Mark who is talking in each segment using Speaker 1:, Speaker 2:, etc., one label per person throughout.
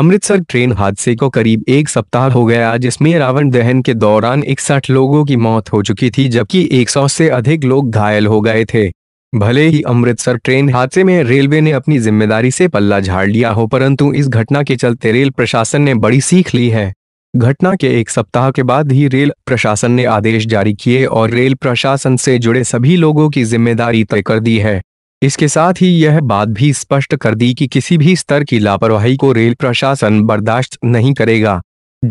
Speaker 1: Amritsar train हादसे को करीब एक सप्ताह हो गया जिसमें रावण दहन के दौरान इकसठ लोगों की मौत हो चुकी थी जबकि 100 से अधिक लोग घायल हो गए थे भले ही अमृतसर ट्रेन हादसे में रेलवे ने अपनी जिम्मेदारी से पल्ला झाड़ लिया हो परंतु इस घटना के चलते रेल प्रशासन ने बड़ी सीख ली है घटना के एक सप्ताह के बाद ही रेल प्रशासन ने आदेश जारी किए और रेल प्रशासन से जुड़े सभी लोगों की जिम्मेदारी तय कर दी है इसके साथ ही यह बात भी स्पष्ट कर दी कि किसी भी स्तर की लापरवाही को रेल प्रशासन बर्दाश्त नहीं करेगा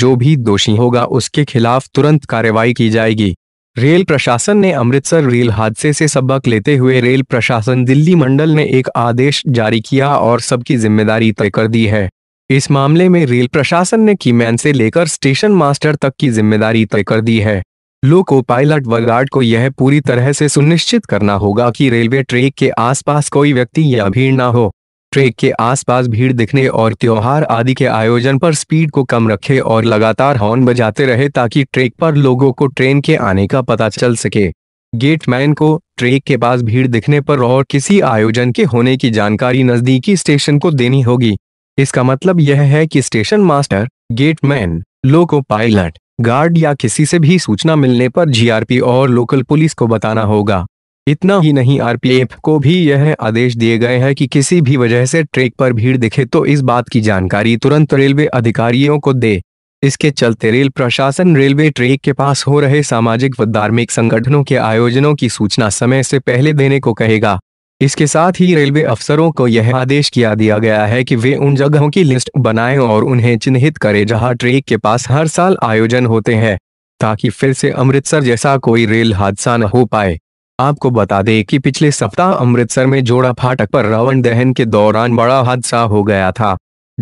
Speaker 1: जो भी दोषी होगा उसके खिलाफ तुरंत कार्रवाई की जाएगी रेल प्रशासन ने अमृतसर रेल हादसे से सबक लेते हुए रेल प्रशासन दिल्ली मंडल ने एक आदेश जारी किया और सबकी जिम्मेदारी तय कर दी है इस मामले में रेल प्रशासन ने कीमैन से लेकर स्टेशन मास्टर तक की जिम्मेदारी तय कर दी है लोको पायलट व गार्ड को यह पूरी तरह से सुनिश्चित करना होगा कि रेलवे ट्रैक के आसपास कोई व्यक्ति या भीड़ ना हो ट्रैक के आसपास भीड़ दिखने और त्योहार आदि के आयोजन पर स्पीड को कम रखे और लगातार हॉर्न बजाते रहे ताकि ट्रैक पर लोगों को ट्रेन के आने का पता चल सके गेटमैन को ट्रैक के पास भीड़ दिखने पर और किसी आयोजन के होने की जानकारी नजदीकी स्टेशन को देनी होगी इसका मतलब यह है कि station master gateman loco pilot guard या किसी से भी सूचना मिलने पर जीआरपी और लोकल पुलिस को बताना होगा इतना ही नहीं आरपीएफ को भी यह आदेश दिए गए हैं कि किसी भी वजह से ट्रैक पर भीड़ दिखे तो इस बात की जानकारी तुरंत रेलवे अधिकारियों को दे इसके चलते रेल प्रशासन रेलवे ट्रैक के पास हो रहे सामाजिक व धार्मिक संगठनों के आयोजनों की सूचना समय से पहले देने को कहेगा इसके साथ ही रेलवे अफसरों को यह आदेश किया दिया गया है कि वे उन जगहों की लिस्ट बनाएं और उन्हें चिन्हित करें जहां ट्रेक के पास हर साल आयोजन होते हैं ताकि फिर से अमृतसर जैसा कोई रेल हादसा न हो पाए आपको बता दें कि पिछले सप्ताह अमृतसर में जोड़ा फाटक पर रावण दहन के दौरान बड़ा हादसा हो गया था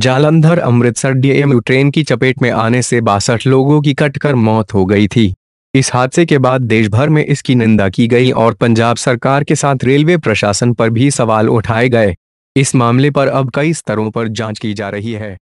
Speaker 1: जालंधर अमृतसर डीएमयू ट्रेन की चपेट में आने से बासठ लोगों की कटकर मौत हो गई थी इस हादसे के बाद देश भर में इसकी निंदा की गई और पंजाब सरकार के साथ रेलवे प्रशासन पर भी सवाल उठाए गए इस मामले पर अब कई स्तरों पर जांच की जा रही है